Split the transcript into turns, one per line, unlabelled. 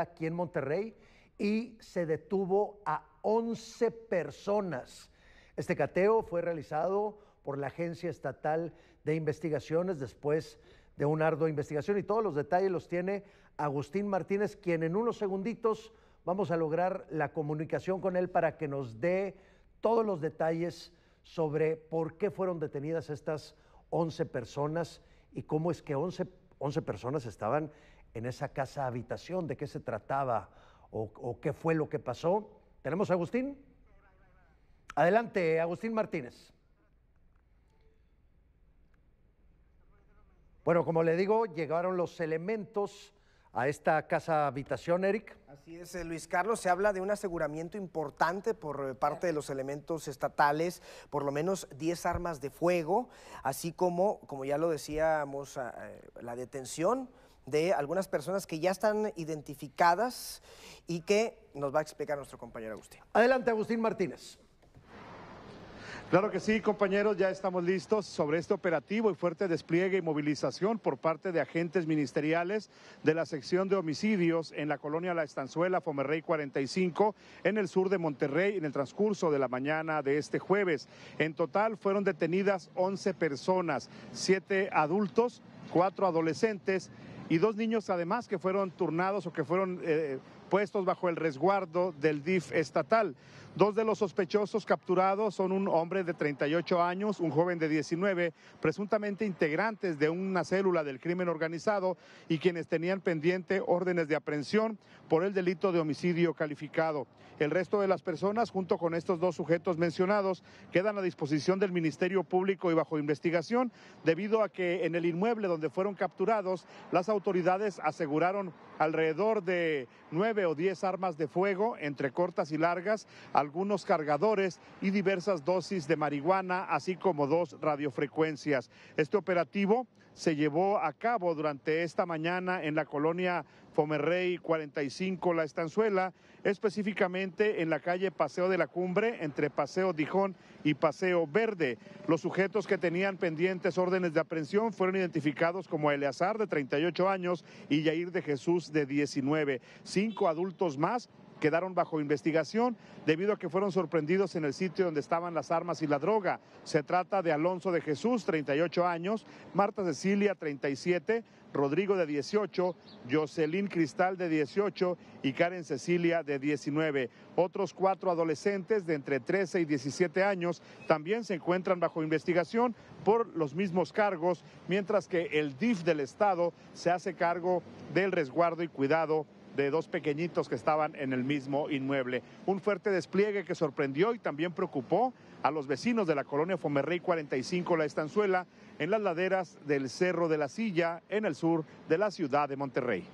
aquí en Monterrey y se detuvo a 11 personas. Este cateo fue realizado por la Agencia Estatal de Investigaciones después de un arduo investigación y todos los detalles los tiene Agustín Martínez, quien en unos segunditos vamos a lograr la comunicación con él para que nos dé todos los detalles sobre por qué fueron detenidas estas 11 personas y cómo es que 11, 11 personas estaban en esa casa habitación, de qué se trataba o, qué fue lo que pasó. ¿Tenemos a Agustín? Adelante, Agustín Martínez. Bueno, como le digo, llegaron los elementos a esta casa
habitación, Eric. Así es, eh, Luis Carlos, se habla de un aseguramiento importante por eh, parte de los elementos estatales, por lo menos 10 armas de fuego, así como, como ya lo decíamos, ah, eh, la detención de algunas personas que ya están identificadas y que nos va a explicar nuestro compañero Agustín.
Adelante, Agustín Martínez. Claro que sí, compañeros, ya estamos listos sobre este operativo y fuerte despliegue y movilización por parte de agentes ministeriales de la sección de homicidios en la colonia La Estanzuela, Fomerrey 45, en el sur de Monterrey, en el transcurso de la mañana de este jueves. En total fueron detenidas 11 personas, 7 adultos, 4 adolescentes y dos niños además que fueron turnados o que fueron eh, puestos bajo el resguardo del DIF estatal. Dos de los sospechosos capturados son un hombre de 38 años, un joven de 19, presuntamente integrantes de una célula del crimen organizado y quienes tenían pendiente órdenes de aprehensión por el delito de homicidio calificado. El resto de las personas, junto con estos dos sujetos mencionados, quedan a disposición del Ministerio Público y bajo investigación debido a que en el inmueble donde fueron capturados, las autoridades aseguraron alrededor de nueve o diez armas de fuego, entre cortas y largas, algunos cargadores y diversas dosis de marihuana, así como dos radiofrecuencias. Este operativo se llevó a cabo durante esta mañana en la colonia Fomerrey 45 La Estanzuela, específicamente en la calle Paseo de la Cumbre, entre Paseo Dijón y Paseo Verde. Los sujetos que tenían pendientes órdenes de aprehensión fueron identificados como Eleazar, de 38 años, y Yair de Jesús, de 19. Cinco adultos más quedaron bajo investigación debido a que fueron sorprendidos en el sitio donde estaban las armas y la droga. Se trata de Alonso de Jesús, 38 años, Marta Cecilia, 37, Rodrigo de 18, Jocelyn Cristal de 18 y Karen Cecilia de 19. Otros cuatro adolescentes de entre 13 y 17 años también se encuentran bajo investigación por los mismos cargos, mientras que el DIF del Estado se hace cargo del resguardo y cuidado de dos pequeñitos que estaban en el mismo inmueble. Un fuerte despliegue que sorprendió y también preocupó a los vecinos de la colonia Fomerrey 45 La Estanzuela en las laderas del Cerro de la Silla, en el sur de la ciudad de Monterrey.